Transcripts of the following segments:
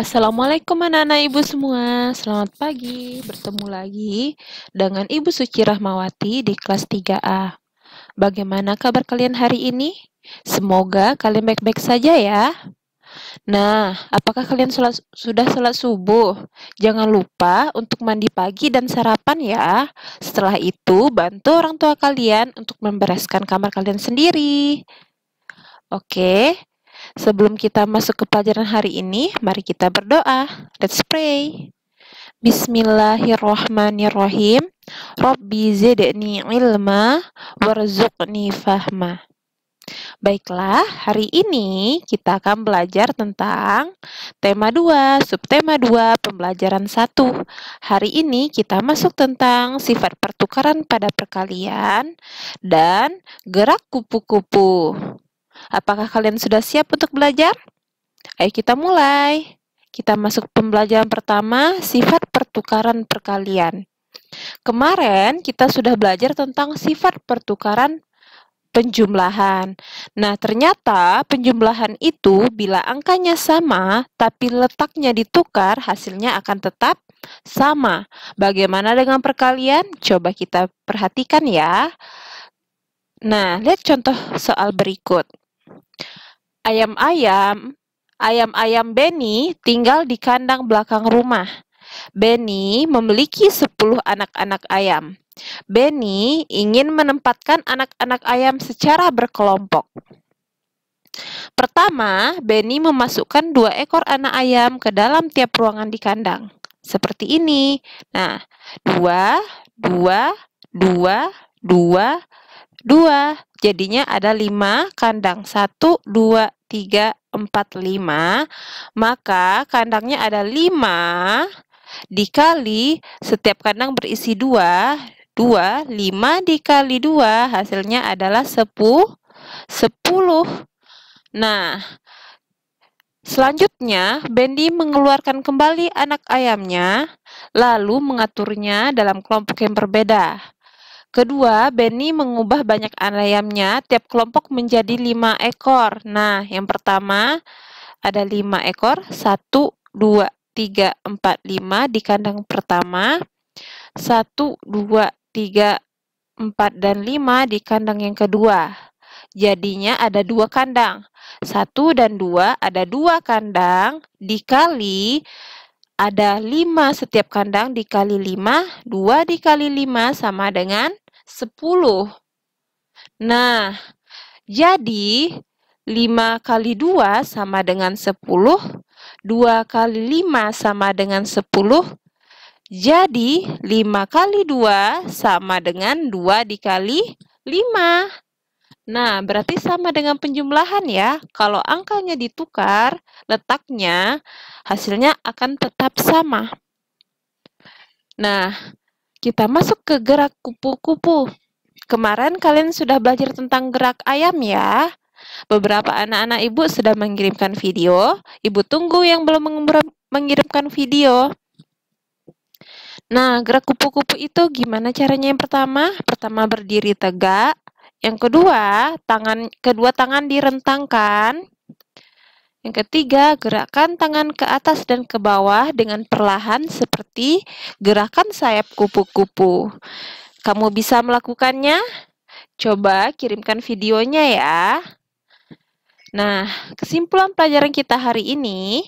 Assalamualaikum anak-anak ibu semua, selamat pagi, bertemu lagi dengan Ibu Suci Rahmawati di kelas 3A. Bagaimana kabar kalian hari ini? Semoga kalian baik-baik saja ya. Nah, apakah kalian sholat, sudah sholat subuh? Jangan lupa untuk mandi pagi dan sarapan ya. Setelah itu, bantu orang tua kalian untuk membereskan kamar kalian sendiri. Oke, Sebelum kita masuk ke pelajaran hari ini, mari kita berdoa. Let's pray. Bismillahirrahmanirrahim. Rabbi zidni ilma warzuqni fahma. Baiklah, hari ini kita akan belajar tentang tema 2, subtema 2, pembelajaran 1. Hari ini kita masuk tentang sifat pertukaran pada perkalian dan gerak kupu-kupu. Apakah kalian sudah siap untuk belajar? Ayo kita mulai. Kita masuk pembelajaran pertama, sifat pertukaran perkalian. Kemarin kita sudah belajar tentang sifat pertukaran penjumlahan. Nah, ternyata penjumlahan itu bila angkanya sama tapi letaknya ditukar, hasilnya akan tetap sama. Bagaimana dengan perkalian? Coba kita perhatikan ya. Nah, lihat contoh soal berikut. Ayam-ayam, ayam-ayam Benny tinggal di kandang belakang rumah. Benny memiliki 10 anak-anak ayam. Benny ingin menempatkan anak-anak ayam secara berkelompok. Pertama, Benny memasukkan dua ekor anak ayam ke dalam tiap ruangan di kandang. Seperti ini. Nah, dua, dua, dua, dua, dua, Jadinya ada 5 kandang. 1, 2, 3, 4, 5. Maka kandangnya ada 5 dikali setiap kandang berisi 2. 2, 5 dikali 2 hasilnya adalah 10. 10. Nah, Selanjutnya, Bendy mengeluarkan kembali anak ayamnya, lalu mengaturnya dalam kelompok yang berbeda. Kedua, Benny mengubah banyak ayamnya tiap kelompok menjadi lima ekor. Nah, yang pertama ada lima ekor, satu, dua, tiga, empat, lima di kandang pertama, satu, dua, tiga, empat, dan lima di kandang yang kedua. Jadinya ada dua kandang. Satu dan dua ada dua kandang dikali ada 5 setiap kandang dikali 5, 2 dikali 5 sama dengan 10. Nah, jadi 5 kali 2 sama dengan 10, 2 kali 5 sama dengan 10, jadi 5 kali 2 sama dengan 2 dikali 5. Nah, berarti sama dengan penjumlahan ya. Kalau angkanya ditukar, letaknya hasilnya akan tetap sama. Nah, kita masuk ke gerak kupu-kupu. Kemarin kalian sudah belajar tentang gerak ayam ya. Beberapa anak-anak ibu sudah mengirimkan video. Ibu tunggu yang belum mengirimkan video. Nah, gerak kupu-kupu itu gimana caranya yang pertama? Pertama berdiri tegak. Yang kedua, tangan kedua tangan direntangkan. Yang ketiga, gerakan tangan ke atas dan ke bawah dengan perlahan seperti gerakan sayap kupu-kupu. Kamu bisa melakukannya? Coba kirimkan videonya ya. Nah, kesimpulan pelajaran kita hari ini,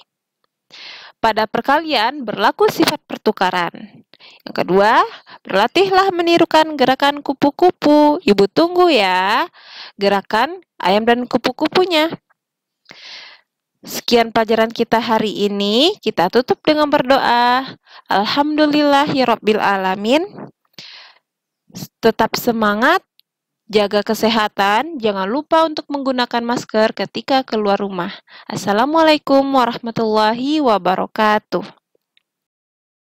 pada perkalian berlaku sifat pertukaran. Yang kedua, berlatihlah menirukan gerakan kupu-kupu. Ibu tunggu ya, gerakan ayam dan kupu-kupunya. Sekian pelajaran kita hari ini. Kita tutup dengan berdoa. Alhamdulillah, Alhamdulillahirabbil ya alamin. Tetap semangat, jaga kesehatan, jangan lupa untuk menggunakan masker ketika keluar rumah. Assalamualaikum warahmatullahi wabarakatuh.